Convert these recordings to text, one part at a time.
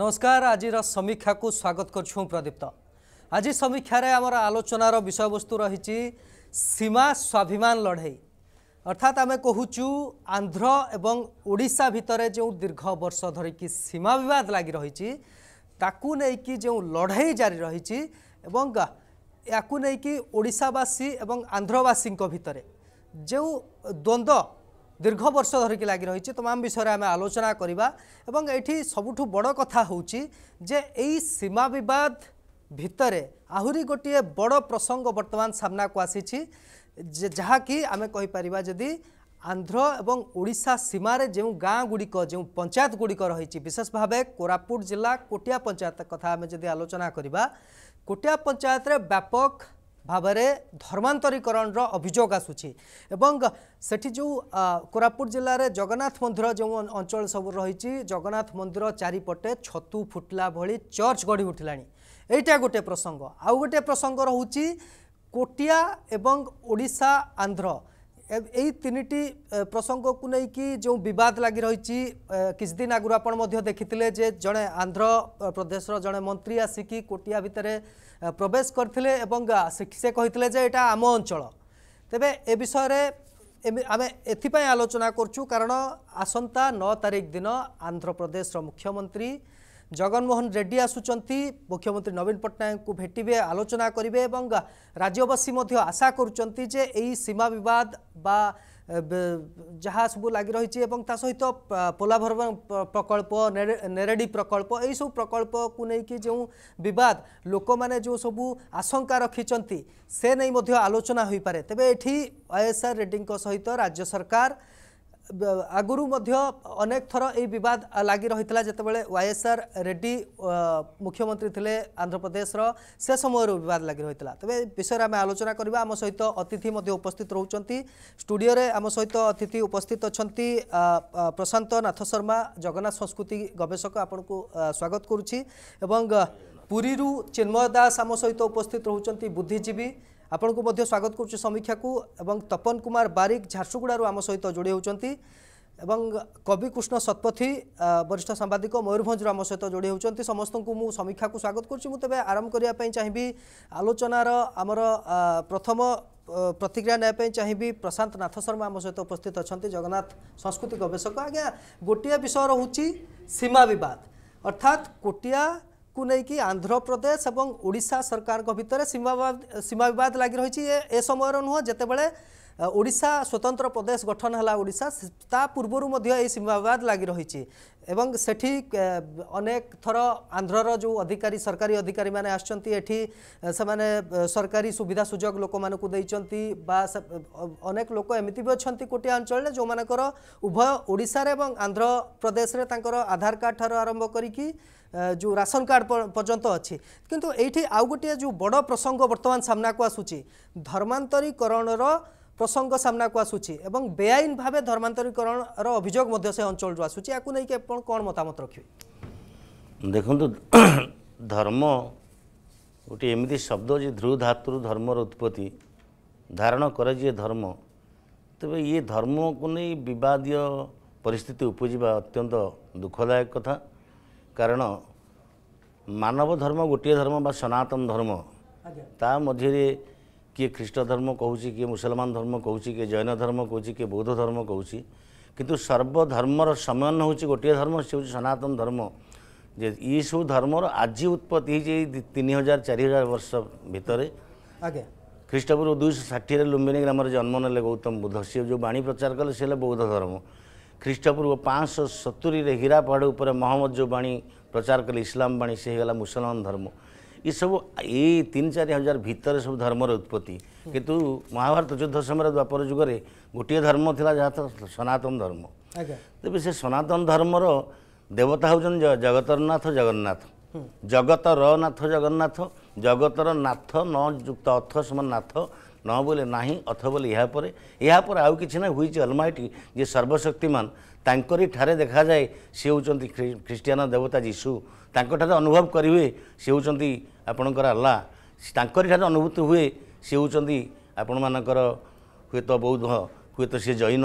ନମସ୍କାର ଆଜିର ସମୀକ୍ଷାକୁ ସ୍ୱାଗତ କରୁଛୁ ପ୍ରଦୀପ୍ତ ଆଜି ସମୀକ୍ଷାରେ ଆମର ଆଲୋଚନାର ବିଷୟବସ୍ତୁ ରହିଛି ସୀମା ସ୍ୱାଭିମାନ ଲଢ଼େଇ ଅର୍ଥାତ୍ ଆମେ କହୁଛୁ ଆନ୍ଧ୍ର ଏବଂ ଓଡ଼ିଶା ଭିତରେ ଯେଉଁ ଦୀର୍ଘ ବର୍ଷ ଧରିକି ସୀମା ବିବାଦ ଲାଗି ରହିଛି ତାକୁ ନେଇକି ଯେଉଁ ଲଢ଼େଇ ଜାରି ରହିଛି ଏବଂ ୟାକୁ ନେଇକି ଓଡ଼ିଶାବାସୀ ଏବଂ ଆନ୍ଧ୍ରବାସୀଙ୍କ ଭିତରେ ଯେଉଁ ଦ୍ୱନ୍ଦ୍ୱ ଦୀର୍ଘ ବର୍ଷ ଧରିକି ଲାଗି ରହିଛି ତମାମ ବିଷୟରେ ଆମେ ଆଲୋଚନା କରିବା ଏବଂ ଏଇଠି ସବୁଠୁ ବଡ଼ କଥା ହେଉଛି ଯେ ଏଇ ସୀମା ବିବାଦ ଭିତରେ ଆହୁରି ଗୋଟିଏ ବଡ଼ ପ୍ରସଙ୍ଗ ବର୍ତ୍ତମାନ ସାମ୍ନାକୁ ଆସିଛି ଯେ ଯାହାକି ଆମେ କହିପାରିବା ଯଦି ଆନ୍ଧ୍ର ଏବଂ ଓଡ଼ିଶା ସୀମାରେ ଯେଉଁ ଗାଁଗୁଡ଼ିକ ଯେଉଁ ପଞ୍ଚାୟତଗୁଡ଼ିକ ରହିଛି ବିଶେଷ ଭାବେ କୋରାପୁଟ ଜିଲ୍ଲା କୋଟିଆ ପଞ୍ଚାୟତ କଥା ଆମେ ଯଦି ଆଲୋଚନା କରିବା କୋଟିଆ ପଞ୍ଚାୟତରେ ବ୍ୟାପକ ଭାବରେ ଧର୍ମାନ୍ତରୀକରଣର ଅଭିଯୋଗ ଆସୁଛି ଏବଂ ସେଠି ଯେଉଁ କୋରାପୁଟ ଜିଲ୍ଲାରେ ଜଗନ୍ନାଥ ମନ୍ଦିର ଯେଉଁ ଅଞ୍ଚଳ ସବୁ ରହିଛି ଜଗନ୍ନାଥ ମନ୍ଦିର ଚାରିପଟେ ଛତୁ ଫୁଟିଲା ଭଳି ଚର୍ଚ୍ଚ ଗଢ଼ି ଉଠିଲାଣି ଏଇଟା ଗୋଟେ ପ୍ରସଙ୍ଗ ଆଉ ଗୋଟେ ପ୍ରସଙ୍ଗ ରହୁଛି କୋଟିଆ ଏବଂ ଓଡ଼ିଶା ଆନ୍ଧ୍ର এই তিনটি প্রসঙ্গকু নেইকি যে বিবাদ লাগি রয়েছে কিছুদিন আগর আপনার দেখি যে জনে আন্ধ্রপ্রদেশর জনে মন্ত্রী আসিকি কোটিয়া ভিতরে প্রবেশ করে এবং সে কে এটা আম অঞ্চল তেবে এ বিষয়ে আমি এথিপাই আলোচনা করছু কারণ আসন্তা ন তারিখ দিন আন্ধ্রপ্রদেশর মুখ্যমন্ত্রী জগনমোহন রেড্ডি আসুচার মুখ্যমন্ত্রী নবীন পট্টনাক ভেটবে আলোচনা করবে এবং রাজ্যবাসী আশা করছেন যে এই সীমা বিবাদ বা ଯାହା ସବୁ ଲାଗି ରହିଛି ଏବଂ ତା ସହିତ ପୋଲାଭରମ ପ୍ରକଳ୍ପ ନେରେଡ଼ି ପ୍ରକଳ୍ପ ଏହିସବୁ ପ୍ରକଳ୍ପକୁ ନେଇକି ଯେଉଁ ବିବାଦ ଲୋକମାନେ ଯେଉଁ ସବୁ ଆଶଙ୍କା ରଖିଛନ୍ତି ସେ ନେଇ ମଧ୍ୟ ଆଲୋଚନା ହୋଇପାରେ ତେବେ ଏଠି ୱାଇ ଏସ୍ ଆର୍ ରେଡ୍ଡୀଙ୍କ ସହିତ ରାଜ୍ୟ ସରକାର ଆଗରୁ ମଧ୍ୟ ଅନେକ ଥର ଏହି ବିବାଦ ଲାଗି ରହିଥିଲା ଯେତେବେଳେ ୱାଇଏସ୍ଆର୍ ରେଡ୍ଡି ମୁଖ୍ୟମନ୍ତ୍ରୀ ଥିଲେ ଆନ୍ଧ୍ରପ୍ରଦେଶର ସେ ସମୟରୁ ବିବାଦ ଲାଗି ରହିଥିଲା ତେବେ ବିଷୟରେ ଆମେ ଆଲୋଚନା କରିବା ଆମ ସହିତ ଅତିଥି ମଧ୍ୟ ଉପସ୍ଥିତ ରହୁଛନ୍ତି ଷ୍ଟୁଡ଼ିଓରେ ଆମ ସହିତ ଅତିଥି ଉପସ୍ଥିତ ଅଛନ୍ତି ପ୍ରଶାନ୍ତ ନାଥ ଶର୍ମା ଜଗନ୍ନାଥ ସଂସ୍କୃତି ଗବେଷକ ଆପଣଙ୍କୁ ସ୍ୱାଗତ କରୁଛି ଏବଂ पुरीरु चिन्मय दास आम सहित उपस्थित रहेछ बुद्धिजीवी को म स्वागत को एवं तपन कुमार बारिक झारसुगुड आम सहित कवि कृष्ण शतपथी वरिष्ठ सांबादिक मूरभञ्जर आम सहित जोडिउँ समीक्षा को स्वागत आरंभ करने आरम्भ आलोचनार आलोचनारम प्रथम प्रतिक्रिया चाहिए प्रशांत नाथ शर्मा आम सहित उपस्थित अच्छा जगन्नाथ संस्कृति गवेषक आज्ञा गोटा विषय सीमा बद अर्थात कोटिया কুনায়কি অন্ধ্রপ্রদেশ এবং ওড়িশা সরকার গ বিতরে সীমা বিবাদ লাগি রহিছে এ সময়র নহ জেতে বলে ওড়িশা স্বতন্ত্র প্রদেশ গঠন হল ওড়িশা তা পূর্বর এই সীমাবাদ লাগি রয়েছে এবং সেটি অনেক থর আন্ধ্রর যে অধিকারী সরকারি অধিকারী মানে আসছেন এটি সেমানে সরকারি সুবিধা সুযোগ লোক মানুষ দিয়েছেন বা অনেক লোক এমিতি বি অনেক কোটিয়া অঞ্চলের যেমানকর উভয় ওড়িশার এবং আন্ধ্রপ্রদেশে তাঁর আধার কার্ড ঠার আরম্ভ করিকি যে রাশন কার্ড পর্যন্ত অছি কিন্তু এইটি আউ গোটিয়ে যে বড় প্রসঙ্গ বর্তমান সামনাকু আসুচি ধর্মান্তরীকরণর ପ୍ରସଙ୍ଗ ସାମ୍ନାକୁ ଆସୁଛି ଏବଂ ବେଆଇନ ଭାବେ ଧର୍ମାନ୍ତରୀକରଣର ଅଭିଯୋଗ ମଧ୍ୟ ସେ ଅଞ୍ଚଳରୁ ଆସୁଛି ୟାକୁ ନେଇକି ଆପଣ କ'ଣ ମତାମତ ରଖିବେ ଦେଖନ୍ତୁ ଧର୍ମ ଗୋଟିଏ ଏମିତି ଶବ୍ଦ ଯେ ଧ୍ରୁବ ଧାତୁରୁ ଧର୍ମର ଉତ୍ପତ୍ତି ଧାରଣ କରାଯିଏ ଧର୍ମ ତେବେ ଇଏ ଧର୍ମକୁ ନେଇ ବିବାଦୀୟ ପରିସ୍ଥିତି ଉପୁଜିବା ଅତ୍ୟନ୍ତ ଦୁଃଖଦାୟକ କଥା କାରଣ ମାନବ ଧର୍ମ ଗୋଟିଏ ଧର୍ମ ବା ସନାତନ ଧର୍ମ ତା ମଝିରେ कि खिटर्म कि मुसलमान धर्म कि जैन धर्म कि बौद्ध धर्म कि सर्वधर्म सम्मन हेर्छ गोट धर्म सिच्छा सनातन धर्म जे सब धर्म र आज उत्पत्ति तिन हजार चारिजार वर्ष भित्र खिष्टपूर्व दुई सौ षर लुम्बिनी ग्राम जन्म नले गौतम बुद्ध सि जो बाणी प्रचार कले सिल्ला बौद्ध धर्म खपूर्व पाँच सय सतुरी हिरापाड जो महम्मदी प्रचार कले इसला बाणी सिगला मुसलमान धर्म ଏସବୁ ଏଇ ତିନି ଚାରି ହଜାର ଭିତରେ ସବୁ ଧର୍ମର ଉତ୍ପତ୍ତି କିନ୍ତୁ ମହାଭାରତ ଯୁଦ୍ଧ ସମୟରେ ଦ୍ୱାପର ଯୁଗରେ ଗୋଟିଏ ଧର୍ମ ଥିଲା ଯାହା ସନାତନ ଧର୍ମ ତେବେ ସେ ସନାତନ ଧର୍ମର ଦେବତା ହେଉଛନ୍ତି ଜଗତରନାଥ ଜଗନ୍ନାଥ ଜଗତର ନାଥ ଜଗନ୍ନାଥ ଜଗତର ନାଥ ନ ଯୁକ୍ତ ଅଥ ସମାନ ନାଥ ନ ବୋଲେ ନାହିଁ ଅଥ ବୋଲେ ଏହା ପରେ ଏହା ପରେ ଆଉ କିଛି ନାହିଁ ହୁଇଚ୍ ଅଲମାଇଟି ଯିଏ ସର୍ବଶକ୍ତିମାନ ତାଙ୍କରି ଠାରେ ଦେଖାଯାଏ ସେ ହେଉଛନ୍ତି ଖ୍ରୀଷ୍ଟିଆନ ଦେବତା ଯୀଶୁ ତାଙ୍କଠାରେ ଅନୁଭବ କରିବେ ସେ ହେଉଛନ୍ତି तांकर अनुभूत हुए आपणको अला अनुभूति आपर हैत बौद्ध है त जैन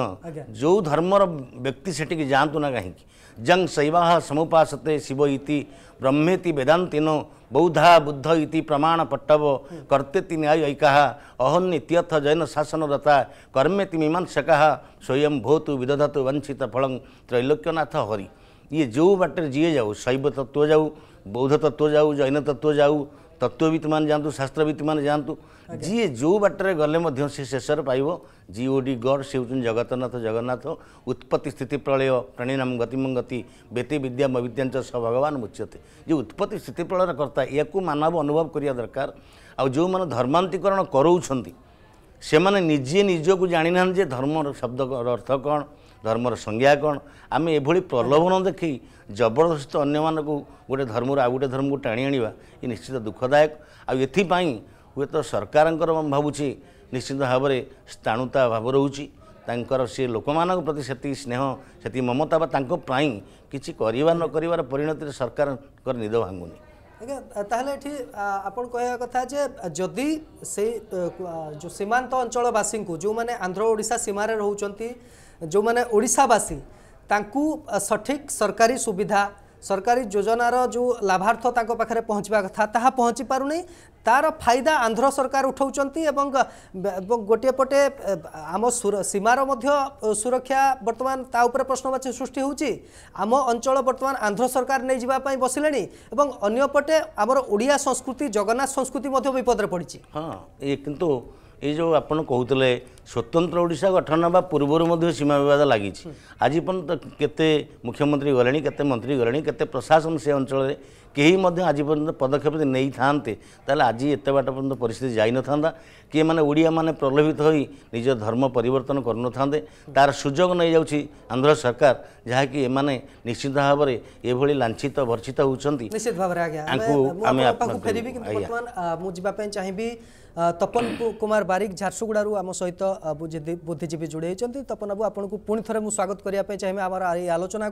जो धर्मर व्यक्ति सेटिक जाँतु न काहीँक जंग शैवा समुपासते शिव इति ब्रह्मेति बेदान्तिन बौद्धा बुद्ध इति प्रमाण पट्टब कर्तेती न्याय अहन नित्यथ जैन शासन दता कर्मेति मीमांस स्वयं भोतु विदधतु वञ्चित फलङ त्रैलोक्यनाथ हरि ये जो बाटर जी जाऊ शैव तत्व जाऊ बौद्ध तत्व जाऊ जैन तत्व जाऊ तत्वित मैंने जातु शास्त्रवित मैंने जातु जी जो बाटर गले सी शेषर पाइब जी ओ डी गड से हूँ जगतनाथ जगन्नाथ उत्पत्ति स्थिति प्रलय प्रणीनाम गतिमंगति गति बेते विद्या मविद्यांच स भगवान मुच्यते जी उत्पत्ति स्थिति प्रलय कर्ता या मानव अनुभव करा दरकार आ जो मैंने धर्मांतिकरण करोच ସେମାନେ ନିଜେ ନିଜକୁ ଜାଣିନାହାନ୍ତି ଯେ ଧର୍ମର ଶବ୍ଦ ଅର୍ଥ କ'ଣ ଧର୍ମର ସଂଜ୍ଞା କ'ଣ ଆମେ ଏଭଳି ପ୍ରଲୋଭନ ଦେଖି ଜବରଦସ୍ତ ଅନ୍ୟମାନଙ୍କୁ ଗୋଟେ ଧର୍ମରୁ ଆଉ ଗୋଟେ ଧର୍ମକୁ ଟାଣି ଆଣିବା ଏ ନିଶ୍ଚିତ ଦୁଃଖଦାୟକ ଆଉ ଏଥିପାଇଁ ହୁଏତ ସରକାରଙ୍କର ଭାବୁଛି ନିଶ୍ଚିତ ଭାବରେ ସ୍ଥାଣୁତା ଭାବ ରହୁଛି ତାଙ୍କର ସିଏ ଲୋକମାନଙ୍କ ପ୍ରତି ସେତିକି ସ୍ନେହ ସେତିକି ମମତା ବା ତାଙ୍କ ପାଇଁ କିଛି କରିବା ନ କରିବାର ପରିଣତିରେ ସରକାରଙ୍କର ନିଦ ଭାଙ୍ଗୁନି ताहले आपन कह कथा जे जदि से जो सीमांत अंचलवासी को जो मैंने आंध्र ओडा सीमार जो मैंने ओडावासी सठिक सरकारी सुविधा सरकारी योजनार जो लाभार्थ पहुँचवा कथा ता पहुँची पार नहीं ତାର ଫାଇଦା ଆନ୍ଧ୍ର ସରକାର ଉଠାଉଛନ୍ତି ଏବଂ ଗୋଟିଏ ପଟେ ଆମ ସୀମାର ମଧ୍ୟ ସୁରକ୍ଷା ବର୍ତ୍ତମାନ ତା ଉପରେ ପ୍ରଶ୍ନବାଚୀ ସୃଷ୍ଟି ହେଉଛି ଆମ ଅଞ୍ଚଳ ବର୍ତ୍ତମାନ ଆନ୍ଧ୍ର ସରକାର ନେଇଯିବା ପାଇଁ ବସିଲେଣି ଏବଂ ଅନ୍ୟପଟେ ଆମର ଓଡ଼ିଆ ସଂସ୍କୃତି ଜଗନ୍ନାଥ ସଂସ୍କୃତି ମଧ୍ୟ ବିପଦରେ ପଡ଼ିଛି ହଁ ଏ କିନ୍ତୁ ଏଇ ଯେଉଁ ଆପଣ କହୁଥିଲେ ସ୍ୱତନ୍ତ୍ର ଓଡ଼ିଶା ଗଠନ ହେବା ପୂର୍ବରୁ ମଧ୍ୟ ସୀମା ବିବାଦ ଲାଗିଛି ଆଜି ପର୍ଯ୍ୟନ୍ତ କେତେ ମୁଖ୍ୟମନ୍ତ୍ରୀ ଗଲେଣି କେତେ ମନ୍ତ୍ରୀ ଗଲେଣି କେତେ ପ୍ରଶାସନ ସେ ଅଞ୍ଚଳରେ କେହି ମଧ୍ୟ ଆଜି ପର୍ଯ୍ୟନ୍ତ ପଦକ୍ଷେପ ଯଦି ନେଇଥାନ୍ତେ ତାହେଲେ ଆଜି ଏତେ ବାଟ ପର୍ଯ୍ୟନ୍ତ ପରିସ୍ଥିତି ଯାଇନଥାନ୍ତା କି ଏମାନେ ଓଡ଼ିଆମାନେ ପ୍ରଲୋଭିତ ହୋଇ ନିଜ ଧର୍ମ ପରିବର୍ତ୍ତନ କରୁନଥାନ୍ତେ ତାର ସୁଯୋଗ ନେଇଯାଉଛି ଆନ୍ଧ୍ର ସରକାର ଯାହାକି ଏମାନେ ନିଶ୍ଚିତ ଭାବରେ ଏଭଳି ଲାଞ୍ଛିତ ଭର୍ଚ୍ଚିତ ହେଉଛନ୍ତି ନିଶ୍ଚିତ ଭାବରେ ଆଜ୍ଞା ଆମେ ଫେରିବି କିନ୍ତୁ ବର୍ତ୍ତମାନ ମୁଁ ଯିବା ପାଇଁ ଚାହିଁବି তপন কুমার বারিক ঝারসুগুড়ু আম বুদ্ধিজীবী যোড়ি হয়েছেন তপন বাবু আপনার পুঁ থে স্বাগত করা চাহিবে আমার এই আলোচনা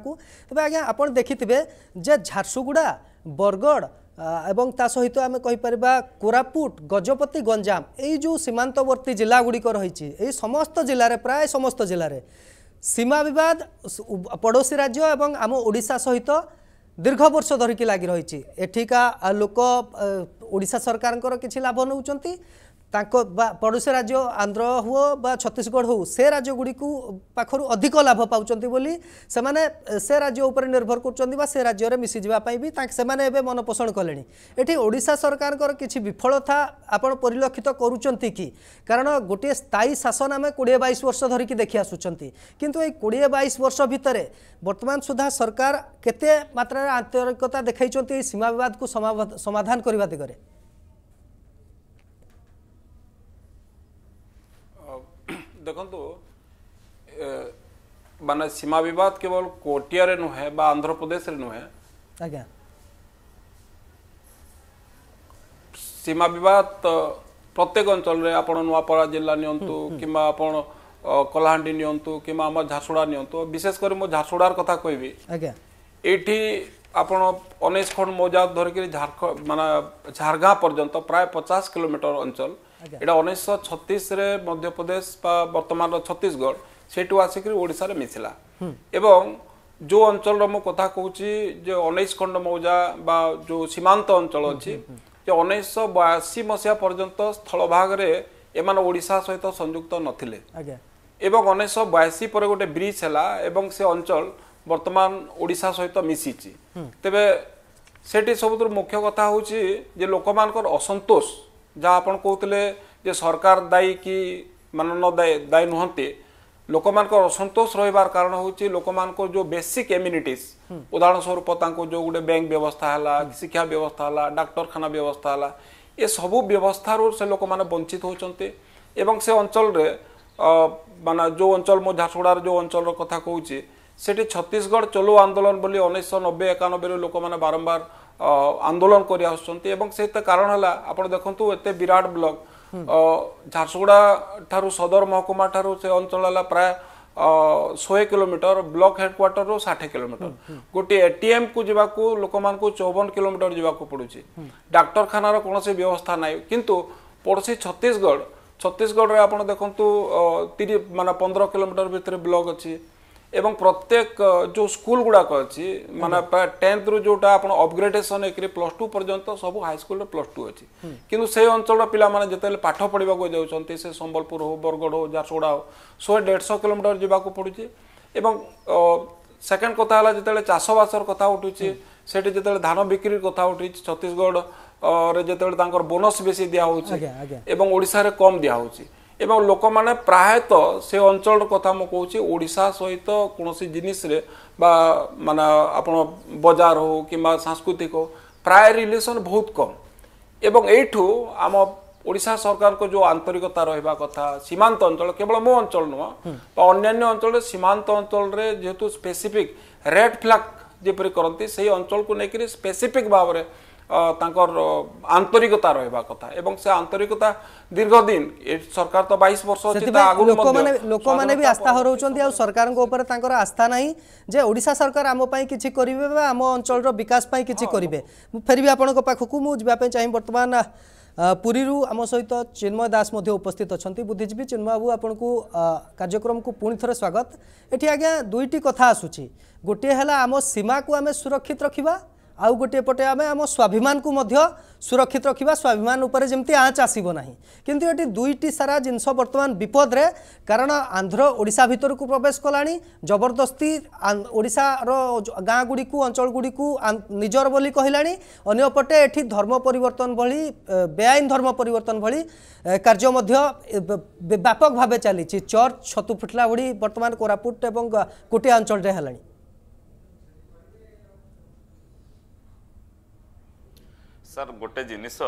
তবে আজ্ঞা আপনার দেখিবে যে ঝারসুগুড়া বরগড় এবং তা সহিত আমি কহিপারিবা কোরাপুট গজপতি গঞ্জাম এই যে সীমান্তবর্তী জেলাগুড়ি রয়েছে এই সমস্ত জেলার প্রায় সমস্ত জেলার সীমা বিবাদ পড়োশী রাজ্য এবং আম ওড়শা সহ দীর্ঘ বর্ষ ধরিকি লাগি রয়েছে এঠিকা লোক ଓଡ଼ିଶା ସରକାରଙ୍କର କିଛି ଲାଭ ନେଉଛନ୍ତି ତାଙ୍କ ବା ପଡ଼ୋଶୀ ରାଜ୍ୟ ଆନ୍ଧ୍ର ହୁଅ ବା ଛତିଶଗଡ଼ ହେଉ ସେ ରାଜ୍ୟଗୁଡ଼ିକୁ ପାଖରୁ ଅଧିକ ଲାଭ ପାଉଛନ୍ତି ବୋଲି ସେମାନେ ସେ ରାଜ୍ୟ ଉପରେ ନିର୍ଭର କରୁଛନ୍ତି ବା ସେ ରାଜ୍ୟରେ ମିଶିଯିବା ପାଇଁ ବି ତାଙ୍କ ସେମାନେ ଏବେ ମନପୋଷଣ କଲେଣି ଏଠି ଓଡ଼ିଶା ସରକାରଙ୍କର କିଛି ବିଫଳତା ଆପଣ ପରିଲକ୍ଷିତ କରୁଛନ୍ତି କି କାରଣ ଗୋଟିଏ ସ୍ଥାୟୀ ଶାସନ ଆମେ କୋଡ଼ିଏ ବାଇଶ ବର୍ଷ ଧରିକି ଦେଖି ଆସୁଛନ୍ତି କିନ୍ତୁ ଏଇ କୋଡ଼ିଏ ବାଇଶ ବର୍ଷ ଭିତରେ ବର୍ତ୍ତମାନ ସୁଦ୍ଧା ସରକାର କେତେ ମାତ୍ରାରେ ଆନ୍ତରିକତା ଦେଖାଇଛନ୍ତି ଏହି ସୀମା ବିବାଦକୁ ସମାଧାନ କରିବା ଦିଗରେ देखो मान सीमा बद केवल कोटिया नुहे बा आंध्र प्रदेश रे नुहे अज्ञा सीमा बद तो प्रत्येक अंचल नुआपड़ा जिला नि कलाहां नियंतु कि आम झारसुड़ा नियंतु विशेषकर मो झारसुड़ कथा कह ये खंड मौजाद धरिकार मान झारगा पर्यटन प्राय पचास किलोमीटर अंचल এটা ଉଣେଇଶହ ଛତିଶରେ ମଧ୍ୟପ୍ରଦେଶ ବା ବର୍ତ୍ତମାନର ଛତିଶଗଡ଼ ସେଠୁ ଆସିକରି ଓଡ଼ିଶାରେ ମିଶିଲା ଏବଂ ଯେଉଁ ଅଞ୍ଚଳର ମୁଁ କଥା କହୁଛି ଯେ ଉଣେଇଶ ଖଣ୍ଡ ମୌଜା ବା ଯେଉଁ ସୀମାନ୍ତ ଅଞ୍ଚଳ ଅଛି ଯେ ଉଣେଇଶହ ବୟାଅଶୀ ମସିହା ପର୍ଯ୍ୟନ୍ତ ସ୍ଥଳଭାଗରେ ଏମାନେ ଓଡ଼ିଶା ସହିତ ସଂଯୁକ୍ତ ନଥିଲେ ଏବଂ ଉଣେଇଶହ ବୟାଅଶୀ ପରେ ଗୋଟେ ବ୍ରିଜ୍ ହେଲା ଏବଂ ସେ ଅଞ୍ଚଳ ବର୍ତ୍ତମାନ ଓଡ଼ିଶା ସହିତ ମିଶିଛି ତେବେ ସେଠି ସବୁଥିରୁ ମୁଖ୍ୟ କଥା ହେଉଛି ଯେ ଲୋକମାନଙ୍କର ଅସନ୍ତୋଷ ଯାହା ଆପଣ କହୁଥିଲେ ଯେ ସରକାର ଦାୟୀ କି ମାନନ ଦାୟୀ ନୁହନ୍ତି ଲୋକମାନଙ୍କର ଅସନ୍ତୋଷ ରହିବାର କାରଣ ହେଉଛି ଲୋକମାନଙ୍କର ଯେଉଁ ବେସିକ୍ ଏମ୍ୟୁନିଟିଜ୍ ଉଦାହରଣ ସ୍ୱରୂପ ତାଙ୍କୁ ଯେଉଁ ଗୋଟେ ବ୍ୟାଙ୍କ ବ୍ୟବସ୍ଥା ହେଲା ଶିକ୍ଷା ବ୍ୟବସ୍ଥା ହେଲା ଡାକ୍ତରଖାନା ବ୍ୟବସ୍ଥା ହେଲା ଏସବୁ ବ୍ୟବସ୍ଥାରୁ ସେ ଲୋକମାନେ ବଞ୍ଚିତ ହେଉଛନ୍ତି ଏବଂ ସେ ଅଞ୍ଚଳରେ ମାନେ ଯେଉଁ ଅଞ୍ଚଳ ମୁଁ ଝାରସୁଗୁଡ଼ାର ଯେଉଁ ଅଞ୍ଚଳର କଥା କହୁଛି ସେଠି ଛତିଶଗଡ଼ ଚଲୋ ଆନ୍ଦୋଳନ ବୋଲି ଉଣେଇଶହ ନବେ ଏକାନବେରେ ଲୋକମାନେ ବାରମ୍ବାର আন্দোলন করে আসছেন এবং সেই কারণ হল আপনার দেখুন এত বিরাট ব্লক ঝারসুগুড়া ঠার সদর মহকুমা ঠার সে অঞ্চল হল প্রায় ଶହେ କିଲୋମିଟର ବ୍ଲକ ହେଡକ୍ୱାର୍ଟରରୁ ଷାଠିଏ କିଲୋମିଟର ଗୋଟିଏ ଏଟିଏମ୍କୁ ଯିବାକୁ ଲୋକମାନଙ୍କୁ ଚଉବନ କିଲୋମିଟର ଯିବାକୁ ପଡ଼ୁଛି ଡାକ୍ତରଖାନାର କୌଣସି ବ୍ୟବସ୍ଥା ନାହିଁ କିନ୍ତୁ ପଡ଼ୋଶୀ ଛତିଶଗଡ଼ ଛତିଶଗଡ଼ରେ ଆପଣ ଦେଖନ୍ତୁ ତିରିଶ ମାନେ ପନ୍ଦର କିଲୋମିଟର ଭିତରେ ବ୍ଲକ ଅଛି এবং ପ୍ରତ୍ୟେକ ଯେଉଁ ସ୍କୁଲ ଗୁଡ଼ାକ ଅଛି ମାନେ ପ୍ରାୟ ଟେନ୍ଥରୁ ଯେଉଁଟା ଆପଣ ଅପଗ୍ରେଡେସନ୍ ଏକରେ ପ୍ଲସ୍ ଟୁ ପର୍ଯ୍ୟନ୍ତ ସବୁ ହାଇସ୍କୁଲରେ ପ୍ଲସ୍ ଟୁ ଅଛି କିନ୍ତୁ ସେ ଅଞ୍ଚଳର ପିଲାମାନେ ଯେତେବେଳେ ପାଠ ପଢ଼ିବାକୁ ଯାଉଛନ୍ତି ସେ ସମ୍ବଲପୁର ହଉ ବରଗଡ଼ ହଉ ଝାରସୁଗୁଡ଼ା ହଉ ଶହେ ଦେଢ଼ଶହ କିଲୋମିଟର ଯିବାକୁ ପଡ଼ୁଛି ଏବଂ ସେକେଣ୍ଡ କଥା ହେଲା ଯେତେବେଳେ ଚାଷବାସର କଥା ଉଠୁଛି ସେଠି ଯେତେବେଳେ ଧାନ ବିକ୍ରି କଥା ଉଠୁଛି ଛତିଶଗଡ଼ ରେ ଯେତେବେଳେ ତାଙ୍କର ବୋନସ୍ ବେଶୀ ଦିଆହେଉଛି ଏବଂ ଓଡ଼ିଶାରେ କମ୍ ଦିଆହେଉଛି এবং ଲୋକମାନେ ପ୍ରାୟତଃ ସେ ଅଞ୍ଚଳର କଥା ମୁଁ କହୁଛି ଓଡ଼ିଶା ସହିତ କୌଣସି ଜିନିଷରେ ବା ମାନେ ଆପଣ ବଜାର ହଉ କିମ୍ବା ସାଂସ୍କୃତିକ ହଉ ପ୍ରାୟ ରିଲେସନ୍ ବହୁତ କମ୍ ଏବଂ ଏଇଠୁ ଆମ ଓଡ଼ିଶା ସରକାରଙ୍କ ଯେଉଁ ଆନ୍ତରିକତା ରହିବା କଥା ସୀମାନ୍ତ ଅଞ୍ଚଳ କେବଳ ମୋ ଅଞ୍ଚଳ ନୁହଁ ବା ଅନ୍ୟାନ୍ୟ ଅଞ୍ଚଳରେ ସୀମାନ୍ତ ଅଞ୍ଚଳରେ ଯେହେତୁ ସ୍ପେସିଫିକ୍ ରେଡ୍ ଫ୍ଲାଗ୍ ଯେପରି କରନ୍ତି ସେହି ଅଞ୍ଚଳକୁ ନେଇକରି ସ୍ପେସିଫିକ୍ ଭାବରେ ତାଙ୍କର ଆନ୍ତରିକତା ରହିବା କଥା ଏବଂ ସେ ଆନ୍ତରିକତା ଦୀର୍ଘ ଦିନ ସରକାର ତ ବାଇଶ ବର୍ଷ ଲୋକମାନେ ବି ଆସ୍ଥା ହରଉଛନ୍ତି ଆଉ ସରକାରଙ୍କ ଉପରେ ତାଙ୍କର ଆସ୍ଥା ନାହିଁ ଯେ ଓଡ଼ିଶା ସରକାର ଆମ ପାଇଁ କିଛି କରିବେ ବା ଆମ ଅଞ୍ଚଳର ବିକାଶ ପାଇଁ କିଛି କରିବେ ମୁଁ ଫେରିବି ଆପଣଙ୍କ ପାଖକୁ ମୁଁ ଯିବା ପାଇଁ ଚାହିଁ ବର୍ତ୍ତମାନ ପୁରୀରୁ ଆମ ସହିତ ଚିନ୍ମୟ ଦାସ ମଧ୍ୟ ଉପସ୍ଥିତ ଅଛନ୍ତି ବୁଦ୍ଧିଜୀବୀ ଚିନ୍ମୟବାବୁ ଆପଣଙ୍କୁ କାର୍ଯ୍ୟକ୍ରମକୁ ପୁଣି ଥରେ ସ୍ୱାଗତ ଏଠି ଆଜ୍ଞା ଦୁଇଟି କଥା ଆସୁଛି ଗୋଟିଏ ହେଲା ଆମ ସୀମାକୁ ଆମେ ସୁରକ୍ଷିତ ରଖିବା ଆଉ ଗୋଟିଏ ପଟେ ଆମେ ଆମ ସ୍ୱାଭିମାନକୁ ମଧ୍ୟ ସୁରକ୍ଷିତ ରଖିବା ସ୍ୱାଭିମାନ ଉପରେ ଯେମିତି ଆଞ୍ଚ ଆସିବ ନାହିଁ କିନ୍ତୁ ଏଠି ଦୁଇଟି ସାରା ଜିନିଷ ବର୍ତ୍ତମାନ ବିପଦରେ କାରଣ ଆନ୍ଧ୍ର ଓଡ଼ିଶା ଭିତରକୁ ପ୍ରବେଶ କଲାଣି ଜବରଦସ୍ତି ଓଡ଼ିଶାର ଗାଁଗୁଡ଼ିକୁ ଅଞ୍ଚଳଗୁଡ଼ିକୁ ନିଜର ବୋଲି କହିଲାଣି ଅନ୍ୟପଟେ ଏଠି ଧର୍ମ ପରିବର୍ତ୍ତନ ଭଳି ବେଆଇନ ଧର୍ମ ପରିବର୍ତ୍ତନ ଭଳି କାର୍ଯ୍ୟ ମଧ୍ୟ ବ୍ୟାପକ ଭାବେ ଚାଲିଛି ଚର୍ଚ୍ଚ ଛତୁ ଫୁଟିଲା ଭଳି ବର୍ତ୍ତମାନ କୋରାପୁଟ ଏବଂ କୋଟିଆ ଅଞ୍ଚଳରେ ହେଲାଣି ସାର୍ ଗୋଟେ ଜିନିଷ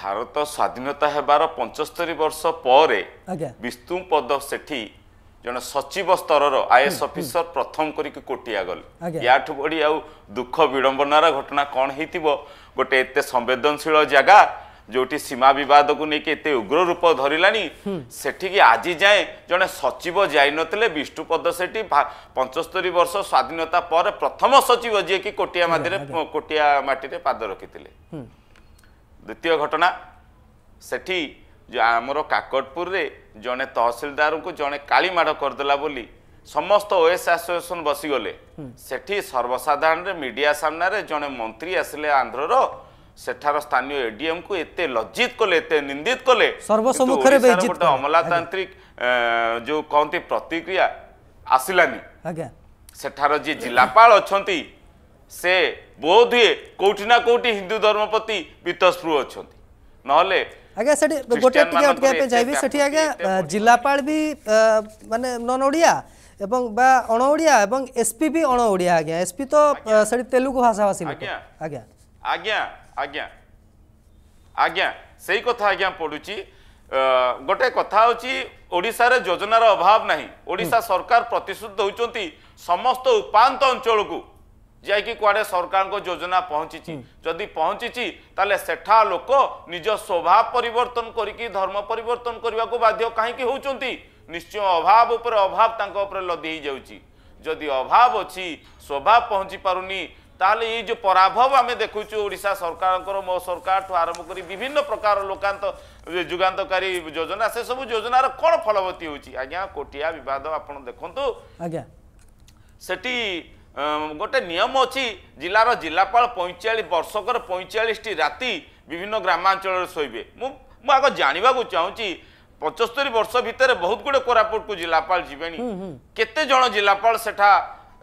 ଭାରତ ସ୍ୱାଧୀନତା ହେବାର ପଞ୍ଚସ୍ତରୀ ବର୍ଷ ପରେ ବିଷ୍ଣୁ ପଦ ସେଠି ଜଣେ ସଚିବ ସ୍ତରର ଆଇଏଏସ୍ ଅଫିସର ପ୍ରଥମ କରିକି କୋଟିଆ ଗଲେ ୟାଠୁ ବଢି ଆଉ ଦୁଃଖ ବିଡ଼ମ୍ବନାର ଘଟଣା କ'ଣ ହେଇଥିବ ଗୋଟେ ଏତେ ସମ୍ବେଦନଶୀଳ ଜାଗା ଯୋଉଠି ସୀମା ବିବାଦକୁ ନେଇକି ଏତେ ଉଗ୍ର ରୂପ ଧରିଲାଣି ସେଠିକି ଆଜି ଯାଏଁ ଜଣେ ସଚିବ ଯାଇନଥିଲେ ବିଷ୍ଣୁପଦ ସେଠି ପଞ୍ଚସ୍ତରୀ ବର୍ଷ ସ୍ୱାଧୀନତା ପରେ ପ୍ରଥମ ସଚିବ ଯିଏକି କୋଟିଆ ମାଟିରେ କୋଟିଆ ମାଟିରେ ପାଦ ରଖିଥିଲେ ଦ୍ୱିତୀୟ ଘଟଣା ସେଠି ଆମର କାକଟପୁରରେ ଜଣେ ତହସିଲଦାରଙ୍କୁ ଜଣେ କାଳିମାଡ଼ କରିଦେଲା ବୋଲି ସମସ୍ତ ଓଏସ୍ ଆସୋସିଏସନ୍ ବସିଗଲେ ସେଠି ସର୍ବସାଧାରଣରେ ମିଡ଼ିଆ ସାମ୍ନାରେ ଜଣେ ମନ୍ତ୍ରୀ ଆସିଲେ ଆନ୍ଧ୍ରର सेठार स्थानीय एडीएम को एते लज्जित कले निंदित कले सर्वसमुखरे बेइज्जत अमलातांत्रिक जो कहते प्रतिक्रिया आसिलानी सेठार जे जिलापाल अछंती से बोध हुए कोठिना कोठि हिंदू धर्मपति वितस्प्रु अछंती नहले आज्ञा गोटे टिके भी माने नन ओडिया अण ओडिया एसपी भी अण ओडिया आज्ञा एसपी तो तेलुगु भाषा भाषी आज्ञा ଆଜ୍ଞା ଆଜ୍ଞା ସେଇ କଥା ଆଜ୍ଞା ପଡ଼ୁଛି ଗୋଟେ କଥା ହେଉଛି ଓଡ଼ିଶାରେ ଯୋଜନାର ଅଭାବ ନାହିଁ ଓଡ଼ିଶା ସରକାର ପ୍ରତିଶ୍ରୁତ ହେଉଛନ୍ତି ସମସ୍ତ ଉପାନ୍ତ ଅଞ୍ଚଳକୁ ଯାଇକି କୁଆଡ଼େ ସରକାରଙ୍କ ଯୋଜନା ପହଞ୍ଚିଛି ଯଦି ପହଞ୍ଚିଛି ତାହେଲେ ସେଠା ଲୋକ ନିଜ ସ୍ୱଭାବ ପରିବର୍ତ୍ତନ କରିକି ଧର୍ମ ପରିବର୍ତ୍ତନ କରିବାକୁ ବାଧ୍ୟ କାହିଁକି ହେଉଛନ୍ତି ନିଶ୍ଚୟ ଅଭାବ ଉପରେ ଅଭାବ ତାଙ୍କ ଉପରେ ଲଦି ହେଇଯାଉଛି ଯଦି ଅଭାବ ଅଛି ସ୍ୱଭାବ ପହଞ୍ଚି ପାରୁନି তাহলে এই যে পরাভব আমি দেখুছু ওড়শা সরকারঙ্কর মো সরকার ঠু আরম্ভ করে বিভিন্ন প্রকার লোকান্ত যুগান্তকারী যোজনা সেসব যোজনার কোণ ফলবতী হচ্ছে আজ্ঞা কোটিয়া বিবাদ আপনার দেখুন আজ্ঞা সেটি গোটে নিয়ম অছি জেলার জেলাপাল পঁয়চাশ বর্ষকর পঁয়চাশটি রাতে বিভিন্ন গ্রামাঞ্চলের শোবে মু আগ জাঁয়া চাহুছি পঁচস্তরি বর্ষ ভিতরে বহুত গুড়ে কোরাপুটকু জেলাপাল যাবে কেতে জন জেলাপাল সেটা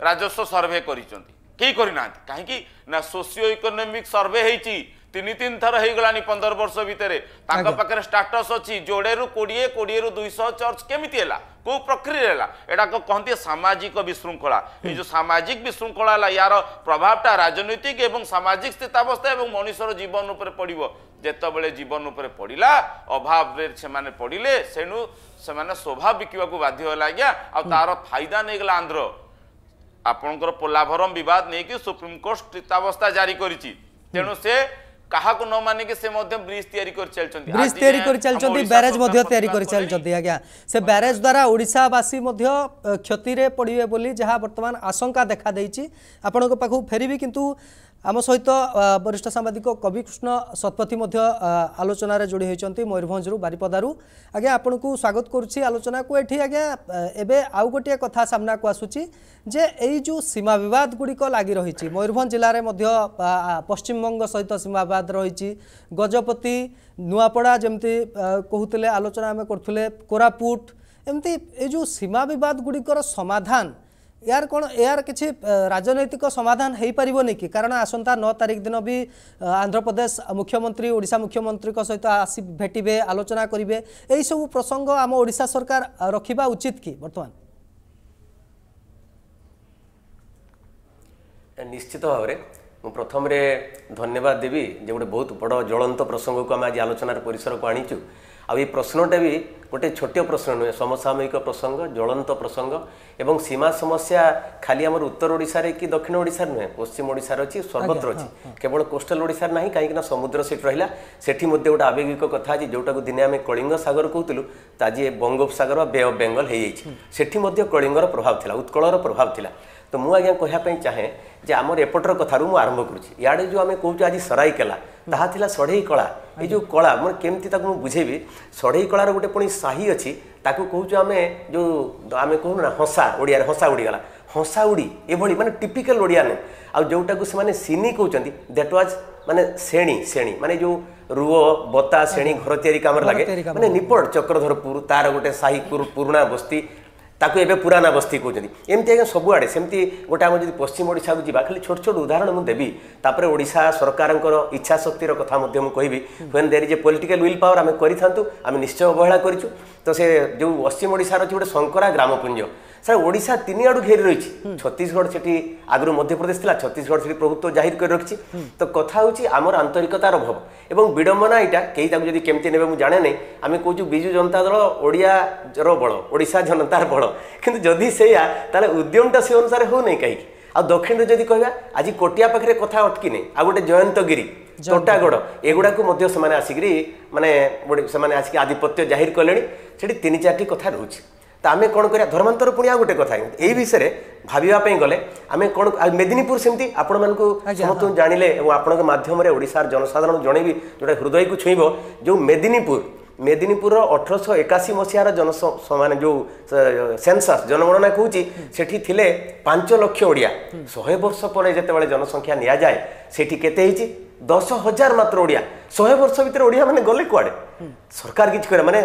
রাজস্ব সর্ভে କରିଛନ୍ତି কেই করে না কী না সোসিও ইকোনোমিক সর্ভে হয়েছি তিন তিন থর হয়ে গলানি পনের বর্ষ ভিতরে তাঁর পাখে স্টাটস অছি যোড়ে রু কোড়িয়ে কোড়িয়ে রু দুইশ চর্চ কেমিতি হল কেউ প্রক্রিয়া হল এটা কহতি সামাজিক বিশৃঙ্খলা এই যে সামাজিক বিশৃঙ্খলা হল ইয়ার প্রভাবটা রাজনৈতিক এবং সামাজিক স্থিতাবস্থা এবং মানুষের জীবন উপরে পড়ব যেতবে জীবন উপরে পড়া অভাবে সে পড়লে সেণু সে স্বভাব বিকা বাধ্য হল আজ্ঞা আর তার ফাইদা নেইগলা আন্ধ্র आपणकर पोलाभरम बिवाद नहीं कि सुप्रीम कोर्ट स्थितावस्था जारी करी तेणु से कहा को न माने कि से मध्य ब्रिज तयारी कर चल चंदी ब्रिज तयारी कर चल चंदी बैरेज मध्य तयारी कर चल चंदी आ गया से बैरेज द्वारा ओडिसा वासी मध्य क्षति रे पड़िवे बोली जहां वर्तमान आशंका देखा दैची आपण को पाखु किंतु आम सहित वरिष्ठ सांबादिक कविकृष्ण शतपथी आलोचन जोड़ी होती मयूरभंजु बारिपदारू आज्ञा आपन को स्वागत करुच्ची आलोचना को ये आज्ञा एवं आउ गोटे कथा सामना को आसूची जे यही जो सीमा बद गुड़िक लग रही मयूरभ जिले में पश्चिमबंग सहित सीमा बद रही गजपति नुआपड़ा जमी कहते आलोचना आम करुले एमती यू जो सीमा बद गुड़िकर समाधान ଏହାର କ'ଣ ଏହାର କିଛି ରାଜନୈତିକ ସମାଧାନ ହୋଇପାରିବନି କି କାରଣ ଆସନ୍ତା ନଅ ତାରିଖ ଦିନ ବି ଆନ୍ଧ୍ରପ୍ରଦେଶ ମୁଖ୍ୟମନ୍ତ୍ରୀ ଓଡ଼ିଶା ମୁଖ୍ୟମନ୍ତ୍ରୀଙ୍କ ସହିତ ଆସି ଭେଟିବେ ଆଲୋଚନା କରିବେ ଏହିସବୁ ପ୍ରସଙ୍ଗ ଆମ ଓଡ଼ିଶା ସରକାର ରଖିବା ଉଚିତ କି ବର୍ତ୍ତମାନ ନିଶ୍ଚିତ ଭାବରେ ମୁଁ ପ୍ରଥମରେ ଧନ୍ୟବାଦ ଦେବି ଯେ ଗୋଟେ ବହୁତ ବଡ଼ ଜ୍ୱଳନ୍ତ ପ୍ରସଙ୍ଗକୁ ଆମେ ଆଜି ଆଲୋଚନାର ପରିସରକୁ ଆଣିଛୁ ଆଉ ଏ ପ୍ରଶ୍ନଟା ବି ଗୋଟେ ଛୋଟ ପ୍ରଶ୍ନ ନୁହେଁ ସମସାମୟିକ ପ୍ରସଙ୍ଗ ଜ୍ୱଳନ୍ତ ପ୍ରସଙ୍ଗ ଏବଂ ସୀମା ସମସ୍ୟା ଖାଲି ଆମର ଉତ୍ତର ଓଡ଼ିଶାରେ କି ଦକ୍ଷିଣ ଓଡ଼ିଶାରେ ନୁହେଁ ପଶ୍ଚିମ ଓଡ଼ିଶାରେ ଅଛି ସର୍ବତ୍ର ଅଛି କେବଳ କୋଷ୍ଟାଲ ଓଡ଼ିଶାରେ ନାହିଁ କାହିଁକି ନା ସମୁଦ୍ର ସେଠି ରହିଲା ସେଠି ମଧ୍ୟ ଗୋଟେ ଆବେଗିକ କଥା ଅଛି ଯେଉଁଟାକୁ ଦିନେ ଆମେ କଳିଙ୍ଗ ସାଗର କହୁଥିଲୁ ତା ଆଜି ବଙ୍ଗୋପସାଗର ବା ବେ ଅଫ୍ ବେଙ୍ଗଲ ହେଇଯାଇଛି ସେଠି ମଧ୍ୟ କଳିଙ୍ଗର ପ୍ରଭାବ ଥିଲା ଉତ୍କଳର ପ୍ରଭାବ ଥିଲା ତ ମୁଁ ଆଜ୍ଞା କହିବା ପାଇଁ ଚାହେଁ ଯେ ଆମର ଏପଟର କଥାରୁ ମୁଁ ଆରମ୍ଭ କରୁଛି ଇଆଡ଼େ ଯେଉଁ ଆମେ କହୁଛୁ ଆଜି ସରାଇକେଲା ତାହା ଥିଲା ଷଢ଼େଇ କଳା ଏ ଯେଉଁ କଳା ମାନେ କେମିତି ତାକୁ ମୁଁ ବୁଝେଇବି ଷଢ଼େଇ କଳାର ଗୋଟେ ପୁଣି ସାହି ଅଛି ତାକୁ କହୁଛୁ ଆମେ ଯେଉଁ ଆମେ କହୁନୁ ନା ହଂସା ଓଡ଼ିଆରେ ହଂସା ଉଡ଼ିଗଲା ହଂସା ଉଡ଼ି ଏଭଳି ମାନେ ଟିପିକାଲ ଓଡ଼ିଆ ନୁହେଁ ଆଉ ଯେଉଁଟାକୁ ସେମାନେ ସିନି କହୁଛନ୍ତି ଦ୍ୟାଟ୍ ୱାଜ୍ ମାନେ ଶ୍ରେଣୀ ଶ୍ରେଣୀ ମାନେ ଯେଉଁ ରୁଅ ବତା ଶ୍ରେଣୀ ଘର ତିଆରି କାମରେ ଲାଗେ ମାନେ ନିପଟ ଚକ୍ରଧରପୁର ତାର ଗୋଟେ ସାହି ପୁରୁଣା ବସ୍ତି ତାକୁ ଏବେ ପୁରାନା ବସ୍ତି କହୁଛନ୍ତି ଏମିତି ଆଜ୍ଞା ସବୁଆଡ଼େ ସେମିତି ଗୋଟେ ଆମେ ଯଦି ପଶ୍ଚିମ ଓଡ଼ିଶାକୁ ଯିବା ଖାଲି ଛୋଟ ଛୋଟ ଉଦାହରଣ ମୁଁ ଦେବି ତାପରେ ଓଡ଼ିଶା ସରକାରଙ୍କର ଇଚ୍ଛା ଶକ୍ତିର କଥା ମଧ୍ୟ ମୁଁ କହିବି when there is a political will power ଆମେ କରିଥାନ୍ତୁ ଆମେ ନିଶ୍ଚୟ ଅବହେଳା କରିଛୁ ତ ସେ ଯେଉଁ ପଶ୍ଚିମ ଓଡ଼ିଶାର ଅଛି ଗୋଟେ ଶଙ୍କରା ଗ୍ରାମପୁଞ୍ଜ ସାର୍ ଓଡ଼ିଶା ତିନି ଆଡ଼ୁ ଘେରି ରହିଛି ଛତିଶଗଡ଼ ସେଠି ଆଗରୁ ମଧ୍ୟପ୍ରଦେଶ ଥିଲା ଛତିଶଗଡ଼ ସେଠି ପ୍ରଭୁତ୍ୱ ଜାହିର କରି ରଖିଛି ତ କଥା ହେଉଛି ଆମର ଆନ୍ତରିକତାର ଅଭାବ ଏବଂ ବିଡ଼ମ୍ବନା ଏଇଟା କେହି ତାକୁ ଯଦି କେମିତି ନେବେ ମୁଁ ଜାଣେ ନାହିଁ ଆମେ କହୁଛୁ ବିଜୁ ଜନତା ଦଳ ଓଡ଼ିଆର ବଳ ଓଡ଼ିଶା ଜନତାର ବଳ କିନ୍ତୁ ଯଦି ସେଇଆ ତାହେଲେ ଉଦ୍ୟମଟା ସେ ଅନୁସାରେ ହେଉନାହିଁ କାହିଁକି ଆଉ ଦକ୍ଷିଣରେ ଯଦି କହିବା ଆଜି କୋଟିଆ ପାଖରେ କଥା ଅଟକିନି ଆଉ ଗୋଟେ ଜୟନ୍ତଗିରି ତୋଟାଗଡ଼ ଏଗୁଡ଼ାକୁ ମଧ୍ୟ ସେମାନେ ଆସିକିରି ମାନେ ସେମାନେ ଆସିକି ଆଧିପତ୍ୟ ଜାହିର କଲେଣି ସେଠି ତିନି ଚାରିଟି କଥା ରହୁଛି ତ ଆମେ କ'ଣ କରିବା ଧର୍ମାନ୍ତର ପୁଣି ଆଉ ଗୋଟେ କଥା ଏଇ ବିଷୟରେ ଭାବିବା ପାଇଁ ଗଲେ ଆମେ କ'ଣ ମେଦିନୀପୁର ସେମିତି ଆପଣମାନଙ୍କୁ ସମସ୍ତଙ୍କୁ ଜାଣିଲେ ଏବଂ ଆପଣଙ୍କ ମାଧ୍ୟମରେ ଓଡ଼ିଶାର ଜନସାଧାରଣଙ୍କୁ ଜଣେଇବି ଯେଉଁଟା ହୃଦୟକୁ ଛୁଇଁବ ଯେଉଁ ମେଦିନୀପୁର ମେଦିନୀପୁରର ଅଠରଶହ ଏକାଅଶୀ ମସିହାର ଜନ ମାନେ ଯେଉଁ ସେନ୍ସସ୍ ଜନଗଣନା କହୁଛି ସେଠି ଥିଲେ ପାଞ୍ଚ ଲକ୍ଷ ଓଡ଼ିଆ ଶହେ ବର୍ଷ ପରେ ଯେତେବେଳେ ଜନସଂଖ୍ୟା ନିଆଯାଏ ସେଠି କେତେ ହେଇଛି ଦଶ ହଜାର ମାତ୍ର ଓଡ଼ିଆ ଶହେ ବର୍ଷ ଭିତରେ ଓଡ଼ିଆମାନେ ଗଲେ କୁଆଡ଼େ ସରକାର କିଛି କହିଲା ମାନେ